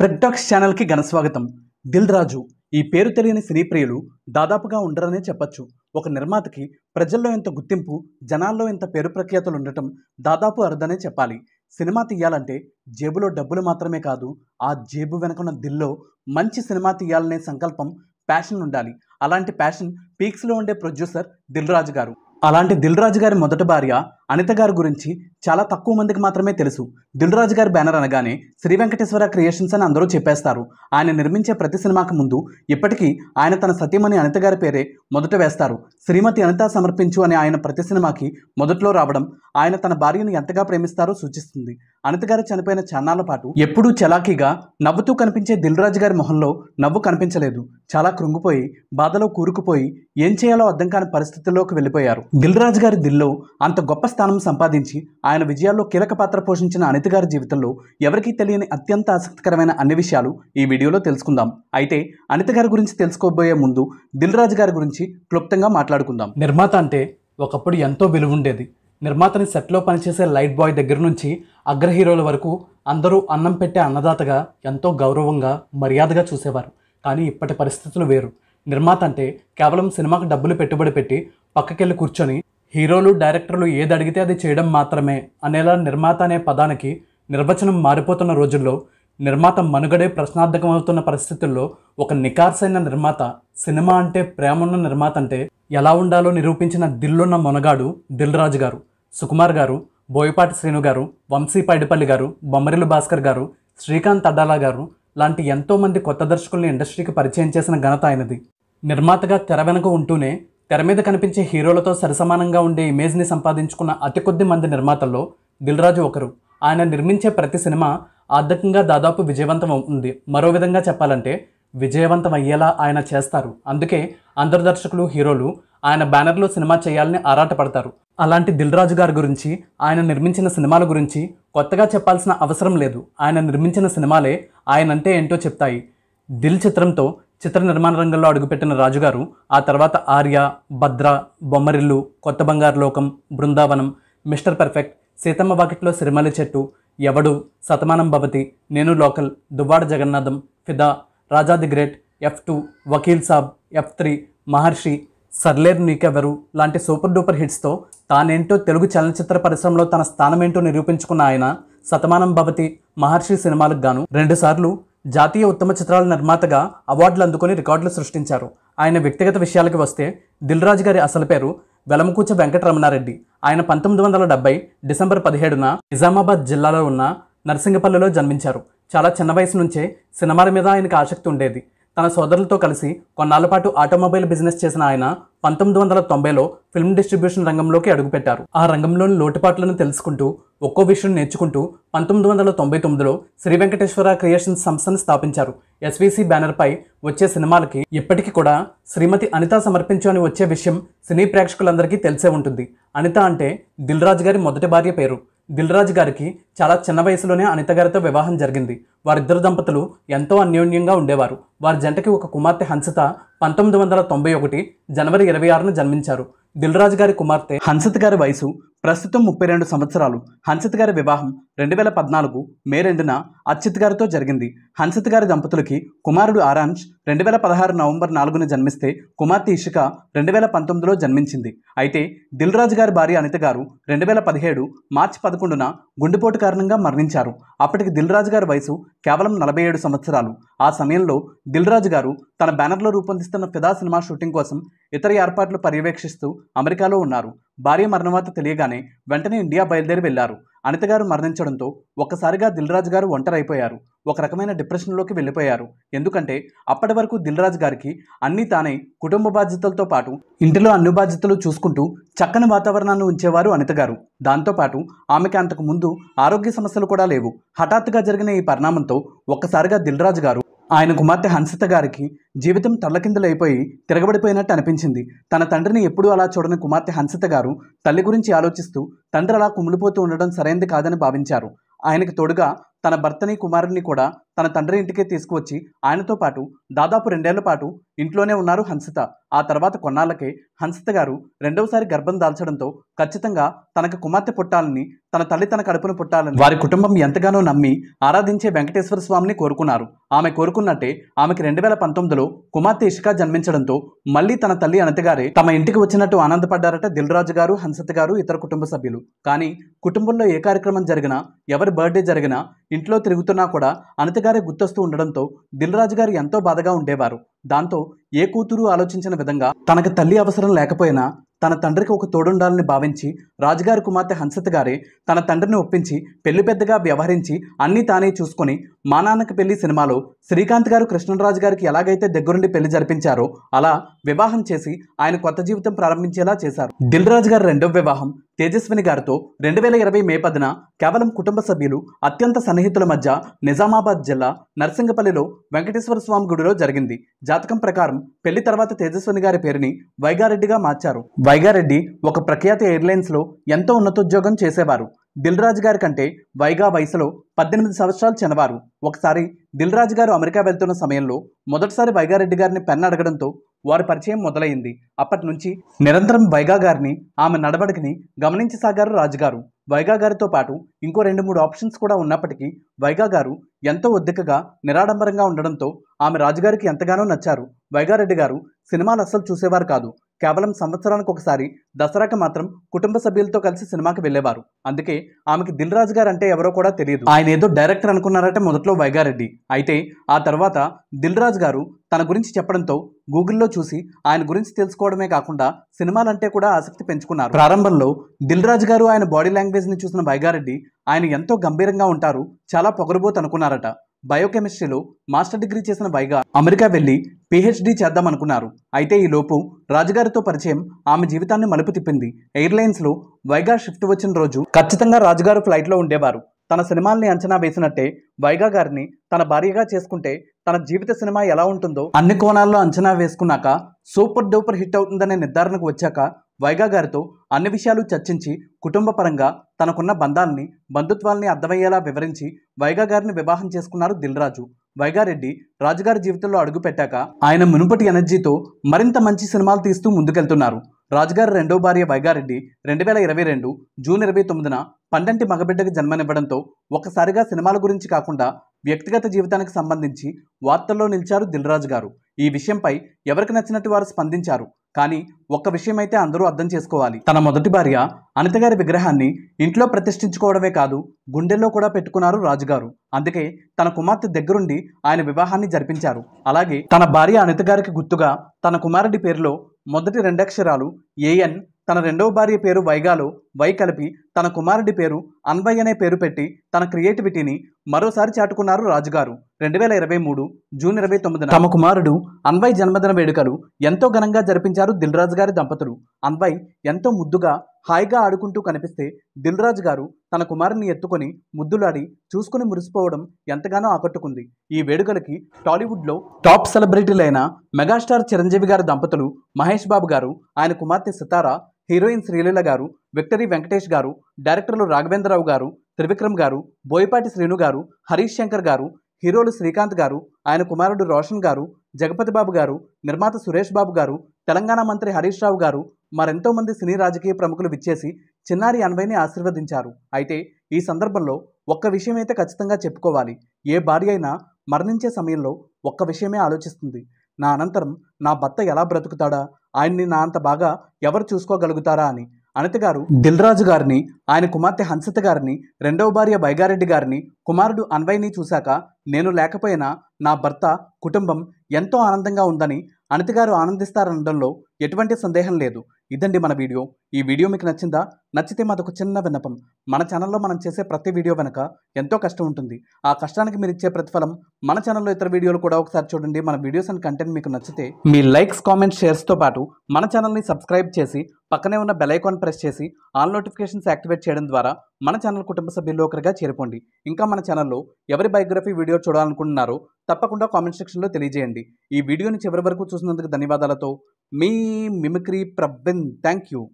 ప్రెగ్డాక్స్ ఛానల్కి ఘనస్వాగతం దిల్ రాజు ఈ పేరు తెలియని సినీ ప్రియులు దాదాపుగా ఉండరనే చెప్పచ్చు ఒక నిర్మాతకి ప్రజల్లో ఎంత గుర్తింపు జనాల్లో ఎంత పేరు ప్రఖ్యాతులు ఉండటం దాదాపు అరుదనే చెప్పాలి సినిమా తీయాలంటే జేబులో డబ్బులు మాత్రమే కాదు ఆ జేబు వెనుకన్న దిల్లో మంచి సినిమా తీయాలనే సంకల్పం ప్యాషన్ ఉండాలి అలాంటి ప్యాషన్ పీక్స్లో ఉండే ప్రొడ్యూసర్ దిల్ రాజు గారు అలాంటి దిల్ రాజు గారి మొదటి భార్య అనిత గారి గురించి చాలా తక్కువ మందికి మాత్రమే తెలుసు దిల్రాజు గారి బ్యానర్ అనగానే శ్రీ వెంకటేశ్వర క్రియేషన్స్ అని అందరూ చెప్పేస్తారు ఆయన నిర్మించే ప్రతి సినిమాకి ముందు ఇప్పటికీ ఆయన తన సతీమణి అనిత గారి పేరే మొదట వేస్తారు శ్రీమతి అనిత సమర్పించు అని ఆయన ప్రతి సినిమాకి మొదట్లో రావడం ఆయన తన భార్యను ఎంతగా ప్రేమిస్తారో సూచిస్తుంది అనిత గారు చనిపోయిన చాన్నాళ్ల పాటు ఎప్పుడూ చలాకీగా నవ్వుతూ కనిపించే దిల్రాజు గారి మొహంలో నవ్వు కనిపించలేదు చాలా కృంగిపోయి బాధలో కూరుకుపోయి ఏం చేయాలో అర్థం కాని పరిస్థితుల్లోకి వెళ్ళిపోయారు దిల్రాజు గారి దిల్లో అంత గొప్ప స్థానం సంపాదించి ఆయన విజయాల్లో కీలక పాత్ర పోషించిన అనిత గారి జీవితంలో ఎవరికీ తెలియని అత్యంత ఆసక్తికరమైన అన్ని విషయాలు ఈ వీడియోలో తెలుసుకుందాం అయితే అనిత గారి గురించి తెలుసుకోబోయే ముందు దిల్ రాజు గారి గురించి క్లుప్తంగా మాట్లాడుకుందాం నిర్మాత అంటే ఒకప్పుడు ఎంతో విలువ ఉండేది నిర్మాతని సెట్లో పనిచేసే లైట్ బాయ్ దగ్గర నుంచి అగ్ర హీరోల వరకు అందరూ అన్నం పెట్టే అన్నదాతగా ఎంతో గౌరవంగా మర్యాదగా చూసేవారు కానీ ఇప్పటి పరిస్థితులు వేరు నిర్మాత అంటే కేవలం సినిమాకు డబ్బులు పెట్టుబడి పెట్టి పక్కకెళ్ళి కూర్చొని హీరోలు డైరెక్టర్లు ఏది అడిగితే అది చేయడం మాత్రమే అనేలా నిర్మాత అనే పదానికి నిర్వచనం మారిపోతున్న రోజుల్లో నిర్మాత మనుగడే ప్రశ్నార్థకమవుతున్న పరిస్థితుల్లో ఒక నికార్సైన నిర్మాత సినిమా అంటే ప్రేమన్న నిర్మాత అంటే ఎలా ఉండాలో నిరూపించిన దిల్లున్న మొనగాడు రాజు గారు సుకుమార్ గారు బోయపాటి శ్రీను గారు వంశీ పైడిపల్లి గారు బొమ్మరిలు భాస్కర్ గారు శ్రీకాంత్ అడ్డాలా గారు లాంటి ఎంతోమంది కొత్త దర్శకుల్ని ఇండస్ట్రీకి పరిచయం చేసిన ఘనత ఆయనది నిర్మాతగా తెర వెనుక ఉంటూనే తెర మీద కనిపించే హీరోలతో సరిసమానంగా ఉండే ఇమేజ్ని సంపాదించుకున్న అతి కొద్ది మంది నిర్మాతల్లో దిల్రాజు ఒకరు ఆయన నిర్మించే ప్రతి సినిమా ఆర్థికంగా దాదాపు విజయవంతం ఉంది మరో విధంగా చెప్పాలంటే విజయవంతం అయ్యేలా ఆయన చేస్తారు అందుకే అందరు దర్శకులు హీరోలు ఆయన బ్యానర్లో సినిమా చేయాలని ఆరాటపడతారు అలాంటి దిల్రాజు గారి గురించి ఆయన నిర్మించిన సినిమాల గురించి కొత్తగా చెప్పాల్సిన అవసరం లేదు ఆయన నిర్మించిన సినిమాలే ఆయనంటే ఏంటో చెప్తాయి దిల్ చిత్రంతో చిత్ర నిర్మాణ రంగంలో అడుగుపెట్టిన రాజుగారు ఆ తర్వాత ఆర్య భద్ర బొమ్మరిల్లు కొత్త బంగారు లోకం బృందావనం మిస్టర్ పర్ఫెక్ట్ సీతమ్మ వాకిట్లో సిరిమల్లి చెట్టు ఎవడు సతమానం భవతి నేను local Duvvada Jagannatham Fidaa Raja the great F two Vakeel Saab F three Maharshi Sarileru Neekevvaru లాంటి సూపర్ డూపర్ హిట్స్తో తానేంటో తెలుగు చలనచిత్ర పరిశ్రమలో తన స్థానమేంటో నిరూపించుకున్న ఆయన సతమానం భవతి మహర్షి సినిమాలకు గాను రెండుసార్లు జాతీయ ఉత్తమ చిత్రాల నిర్మాతగా అవార్డులు అందుకొని రికార్డులు సృష్టించారు ఆయన వ్యక్తిగత విషయాలకు వస్తే దిల్రాజు గారి అసలు పేరు వెలమకూచ వెంకటరమణారెడ్డి ఆయన పంతొమ్మిది వందల డెబ్బై డిసెంబర్ పదిహేడున నిజామాబాద్ జిల్లాలో ఉన్న నరసింగపల్లిలో జన్మించారు చాలా చిన్న వయసు నుంచే సినిమాల మీద ఆయనకు ఆసక్తి ఉండేది తన సోదరులతో కలిసి కొన్నాళ్ళ పాటు ఆటోమొబైల్ బిజినెస్ చేసిన ఆయన పంతొమ్మిది వందల తొంభైలో ఫిల్మ్ డిస్ట్రిబ్యూషన్ రంగంలోకి అడుగుపెట్టారు ఆ రంగంలోని లోటుపాట్లను తెలుసుకుంటూ ఒక్కో విషయం నేర్చుకుంటూ పంతొమ్మిది వందల తొంభై తొమ్మిదిలో శ్రీ వెంకటేశ్వర క్రియేషన్ సంస్థను స్థాపించారు ఎస్విసి బ్యానర్పై వచ్చే సినిమాలకి ఇప్పటికీ కూడా శ్రీమతి అనిత సమర్పించు అని వచ్చే విషయం సినీ ప్రేక్షకులందరికీ తెలిసే ఉంటుంది అనిత అంటే దిల్రాజ్ గారి మొదటి భార్య పేరు దిల్రాజ్ గారికి చాలా చిన్న వయసులోనే అనిత గారితో వివాహం జరిగింది వారిద్దరు దంపతులు ఎంతో అన్యోన్యంగా ఉండేవారు వారి జంటకి ఒక కుమార్తె హంసత పంతొమ్మిది వందల తొంభై ఒకటి జనవరి ఇరవై ఆరున జన్మించారు దిల్రాజ్ గారి కుమార్తె హంసిత గారి వయసు ప్రస్తుతం ముప్పై రెండు సంవత్సరాలు హన్సిత్ గారి వివాహం రెండు వేల పద్నాలుగు మే రెండున అచ్యుత్ గారితో జరిగింది హన్సిత్ గారి దంపతులకి కుమారుడు ఆరాంజ్ రెండు వేల పదహారు నవంబర్ నాలుగున జన్మిస్తే కుమార్తె ఇషిక రెండు వేల పంతొమ్మిదిలో జన్మించింది అయితే దిల్రాజ్ గారి భార్య అనిత గారు రెండు వేల పదిహేడు మార్చి పదకొండున గుండెపోటు కారణంగా మరణించారు అప్పటికి దిల్రాజ్ గారి వయసు కేవలం నలభై ఏడు సంవత్సరాలు ఆ సమయంలో దిల్రాజ్ గారు తన బ్యానర్లో రూపొందిస్తున్న ఫిదా సినిమా షూటింగ్ కోసం ఇతర ఏర్పాట్లు పర్యవేక్షిస్తూ అమెరికాలో ఉన్నారు భార్య మరణవార్త తెలియగానే వెంటనే ఇండియా బయలుదేరి వెళ్లారు అనిత గారు మరణించడంతో ఒక్కసారిగా దిల్రాజు గారు ఒంటరైపోయారు ఒక రకమైన డిప్రెషన్లోకి వెళ్ళిపోయారు ఎందుకంటే అప్పటి వరకు దిల్రాజు గారికి అన్నీ తానే కుటుంబ బాధ్యతలతో పాటు ఇంటిలో అన్ని బాధ్యతలు చూసుకుంటూ చక్కని వాతావరణాన్ని ఉంచేవారు అనిత గారు దాంతోపాటు ఆమెకి అంతకు ముందు ఆరోగ్య సమస్యలు కూడా లేవు హఠాత్తుగా జరిగిన ఈ పరిణామంతో ఒక్కసారిగా దిల్రాజు గారు ఆయన కుమార్తె హన్సిత గారికి జీవితం తల్లకిందులైపోయి తిరగబడిపోయినట్టు అనిపించింది తన తండ్రిని ఎప్పుడూ అలా చూడని కుమార్తె హన్సిత గారు తల్లి గురించి ఆలోచిస్తూ తండ్రి అలా కుమ్ములిపోతూ ఉండడం సరైంది కాదని భావించారు ఆయనకు తోడుగా తన భర్తని కుమారుడిని కూడా తన తండ్రి ఇంటికే తీసుకువచ్చి ఆయనతో పాటు దాదాపు రెండేళ్ల పాటు ఇంట్లోనే ఉన్నారు హన్సిత ఆ తర్వాత కొన్నాళ్ళకే హన్సిత గారు రెండవసారి గర్భం దాల్చడంతో ఖచ్చితంగా తనకు కుమార్తె పుట్టాలని తన తల్లి తన కడుపును పుట్టాలని వారి కుటుంబం ఎంతగానో నమ్మి ఆరాధించే వెంకటేశ్వర స్వామిని కోరుకున్నారు ఆమె కోరుకున్నట్టే ఆమెకి రెండు వేల పంతొమ్మిదిలో కుమార్తె ఇష్కా జన్మించడంతో మళ్ళీ తన తల్లి అనంతగారే తమ ఇంటికి వచ్చినట్టు ఆనందపడ్డారట దిల్రాజు గారు హన్సిత గారు ఇతర కుటుంబ సభ్యులు కానీ కుటుంబంలో ఏ కార్యక్రమం జరిగినా ఎవరి బర్త్డే జరిగినా ఇంట్లో తిరుగుతున్నా కూడా అనితగారే గుర్తొస్తూ ఉండడంతో దిల్రాజు గారు ఎంతో బాధగా ఉండేవారు దాంతో ఏ కూతురు ఆలోచించిన విధంగా తనకు తల్లి అవసరం లేకపోయినా తన తండ్రికి ఒక తోడుండాలని భావించి రాజుగారి కుమార్తె హంసత గారే తన తండ్రిని ఒప్పించి పెళ్లి పెద్దగా వ్యవహరించి అన్నీ తానే చూసుకొని మా నాన్నకి పెళ్లి సినిమాలో శ్రీకాంత్ గారు కృష్ణరాజు గారికి ఎలాగైతే దగ్గరుండి పెళ్లి జరిపించారో అలా వివాహం చేసి ఆయన కొత్త జీవితం ప్రారంభించేలా చేశారు దిల్ రాజు గారి రెండో వివాహం తేజస్విని గారితో రెండు వేల ఇరవై మే పదిన కేవలం కుటుంబ సభ్యులు అత్యంత సన్నిహితుల మధ్య నిజామాబాద్ జిల్లా నర్సింగపల్లిలో వెంకటేశ్వర స్వామి గుడిలో జరిగింది జాతకం ప్రకారం పెళ్లి తర్వాత తేజస్విని గారి పేరుని వైగారెడ్డిగా మార్చారు వైగారెడ్డి ఒక ప్రఖ్యాత ఎయిర్లైన్స్లో ఎంతో ఉన్నతోద్యోగం చేసేవారు రాజు గారి కంటే వైగా వయసులో పద్దెనిమిది సంవత్సరాలు చిన్నవారు ఒకసారి రాజు గారు అమెరికా వెళ్తున్న సమయంలో మొదటిసారి వైగారెడ్డి గారిని పెన్న అడగడంతో వారి పరిచయం మొదలైంది అప్పటి నుంచి నిరంతరం వైగా గారిని ఆమె నడవడికని గమనించసాగారు రాజుగారు వైగా గారితో పాటు ఇంకో రెండు మూడు ఆప్షన్స్ కూడా ఉన్నప్పటికీ వైగా గారు ఎంతో ఒద్దికగా నిరాడంబరంగా ఉండడంతో ఆమె రాజుగారికి ఎంతగానో నచ్చారు వైగారెడ్డి గారు సినిమాలు అస్సలు చూసేవారు కాదు కేవలం సంవత్సరానికి ఒకసారి దసరాకి మాత్రం కుటుంబ సభ్యులతో కలిసి సినిమాకి వెళ్ళేవారు అందుకే ఆమెకి దిల్ రాజు గారు అంటే ఎవరో కూడా తెలియదు ఆయన ఏదో డైరెక్టర్ అనుకున్నారట మొదట్లో వైగారెడ్డి అయితే ఆ తర్వాత దిల్ రాజు గారు తన గురించి చెప్పడంతో గూగుల్లో చూసి ఆయన గురించి తెలుసుకోవడమే కాకుండా సినిమాలంటే కూడా ఆసక్తి పెంచుకున్నారు ప్రారంభంలో దిల్ రాజు గారు ఆయన బాడీ లాంగ్వేజ్ని చూసిన వైగారెడ్డి ఆయన ఎంతో గంభీరంగా ఉంటారు చాలా పొగరబోతు అనుకున్నారట బయోకెమిస్ట్రీలో మాస్టర్ డిగ్రీ చేసిన బైగా అమెరికా వెళ్ళి పీహెచ్డీ చేద్దామనుకున్నారు అయితే ఈ లోపు రాజుగారితో పరిచయం ఆమె జీవితాన్ని మలుపు తిప్పింది ఎయిర్లైన్స్లో వైగా షిఫ్ట్ వచ్చిన రోజు ఖచ్చితంగా రాజుగారు ఫ్లైట్లో ఉండేవారు తన సినిమాల్ని అంచనా వేసినట్టే వైగా గారిని తన భార్యగా చేసుకుంటే తన జీవిత సినిమా ఎలా ఉంటుందో అన్ని కోణాల్లో అంచనా వేసుకున్నాక సూపర్ డూపర్ హిట్ అవుతుందనే నిర్ధారణకు వచ్చాక వైగా గారితో అన్ని విషయాలు చర్చించి కుటుంబ పరంగా తనకున్న బంధాలని బంధుత్వాల్ని అర్థమయ్యేలా వివరించి వైగా గారిని వివాహం చేసుకున్నారు దిల్రాజు వైగారెడ్డి రాజుగారి జీవితంలో అడుగుపెట్టాక ఆయన మునుపటి ఎనర్జీతో మరింత మంచి సినిమాలు తీస్తూ ముందుకెళ్తున్నారు రాజుగారి రెండో భార్య వైగారెడ్డి రెండు వేల ఇరవై రెండు జూన్ ఇరవై తొమ్మిదిన పండంటి మగబిడ్డకు జన్మనివ్వడంతో ఒకసారిగా సినిమాల గురించి కాకుండా వ్యక్తిగత జీవితానికి సంబంధించి వార్తల్లో నిలిచారు దిల్రాజు గారు ఈ విషయంపై ఎవరికి నచ్చినట్టు వారు స్పందించారు కానీ ఒక్క విషయం అయితే అందరూ అర్థం చేసుకోవాలి తన మొదటి భార్య అనితగారి విగ్రహాన్ని ఇంట్లో ప్రతిష్ఠించుకోవడమే కాదు గుండెల్లో కూడా పెట్టుకున్నారు రాజుగారు అందుకే తన కుమార్తె దగ్గరుండి ఆయన వివాహాన్ని జరిపించారు అలాగే తన భార్య అనితగారికి గుర్తుగా తన కుమారుడి పేరులో మొదటి రెండక్షరాలు ఏఎన్ తన రెండవ భార్య పేరు వైగాలో వై కలిపి తన కుమారుడి పేరు అన్వయ్ అనే పేరు పెట్టి తన క్రియేటివిటీని మరోసారి చాటుకున్నారు రాజుగారు రెండు వేల ఇరవై మూడు జూన్ ఇరవై తొమ్మిది తమ కుమారుడు అన్వయ్ జన్మదిన వేడుకలు ఎంతో ఘనంగా జరిపించారు రాజు గారి దంపతులు అన్వయ్ ఎంతో ముద్దుగా హాయిగా ఆడుకుంటూ కనిపిస్తే రాజు గారు తన కుమారుని ఎత్తుకొని ముద్దులాడి చూసుకుని మురిసిపోవడం ఎంతగానో ఆకట్టుకుంది ఈ వేడుకలకి టాలీవుడ్లో టాప్ సెలబ్రిటీలైన మెగాస్టార్ చిరంజీవి గారి దంపతులు మహేష్ బాబు గారు ఆయన కుమార్తె సితారా హీరోయిన్ శ్రీలీల గారు విక్టరీ వెంకటేష్ గారు డైరెక్టర్లు రాఘవేంద్రరావు గారు త్రివిక్రమ్ గారు బోయపాటి శ్రీను గారు హరీష్ శంకర్ గారు హీరోలు శ్రీకాంత్ గారు ఆయన కుమారుడు రోషన్ గారు జగపతి బాబు గారు నిర్మాత సురేష్ బాబు గారు తెలంగాణ మంత్రి హరీష్ రావు గారు మరెంతో మంది సినీ రాజకీయ ప్రముఖులు విచ్చేసి చిన్నారి అన్వయ్ని ఆశీర్వదించారు అయితే ఈ సందర్భంలో ఒక్క విషయం అయితే ఖచ్చితంగా చెప్పుకోవాలి ఏ భార్య అయినా మరణించే సమయంలో ఒక్క విషయమే ఆలోచిస్తుంది నా అనంతరం నా భర్త ఎలా బ్రతుకుతాడా ఆయన్ని నా అంత బాగా ఎవరు చూసుకోగలుగుతారా అని అనిత గారు దిల్రాజు గారిని ఆయన కుమార్తె హన్సిత గారిని రెండవ భార్య బైగారెడ్డి గారిని కుమారుడు అన్వయ్ని చూశాక నేను లేకపోయినా నా భర్త కుటుంబం ఎంతో ఆనందంగా ఉందని అనిత గారు ఆనందిస్తారనడంలో ఎటువంటి సందేహం లేదు ఇదండి మన వీడియో ఈ వీడియో మీకు నచ్చిందా నచ్చితే మాదొక చిన్న విన్నపం మన ఛానల్లో మనం చేసే ప్రతి వీడియో వెనక ఎంతో కష్టం ఉంటుంది ఆ కష్టానికి మీరు ఇచ్చే ప్రతిఫలం మన ఛానల్లో ఇతర వీడియోలు కూడా ఒకసారి చూడండి మన వీడియోస్ అండ్ కంటెంట్ మీకు నచ్చితే మీ లైక్స్ కామెంట్స్ షేర్స్తో పాటు మన ఛానల్ని సబ్స్క్రైబ్ చేసి పక్కనే ఉన్న బెలైకాన్ ప్రెస్ చేసి ఆల్ నోటిఫికేషన్స్ యాక్టివేట్ చేయడం ద్వారా మన ఛానల్ కుటుంబ సభ్యుల్లో ఒకరిగా చేరుకోండి ఇంకా మన ఛానల్లో ఎవరి బయోగ్రఫీ వీడియో చూడాలనుకుంటున్నారో తప్పకుండా కామెంట్ సెక్షన్లో తెలియజేయండి ఈ వీడియోని చివరి వరకు చూసినందుకు ధన్యవాదాలతో மீ மிமிக்ரி பிரபின் தேங்க்யூ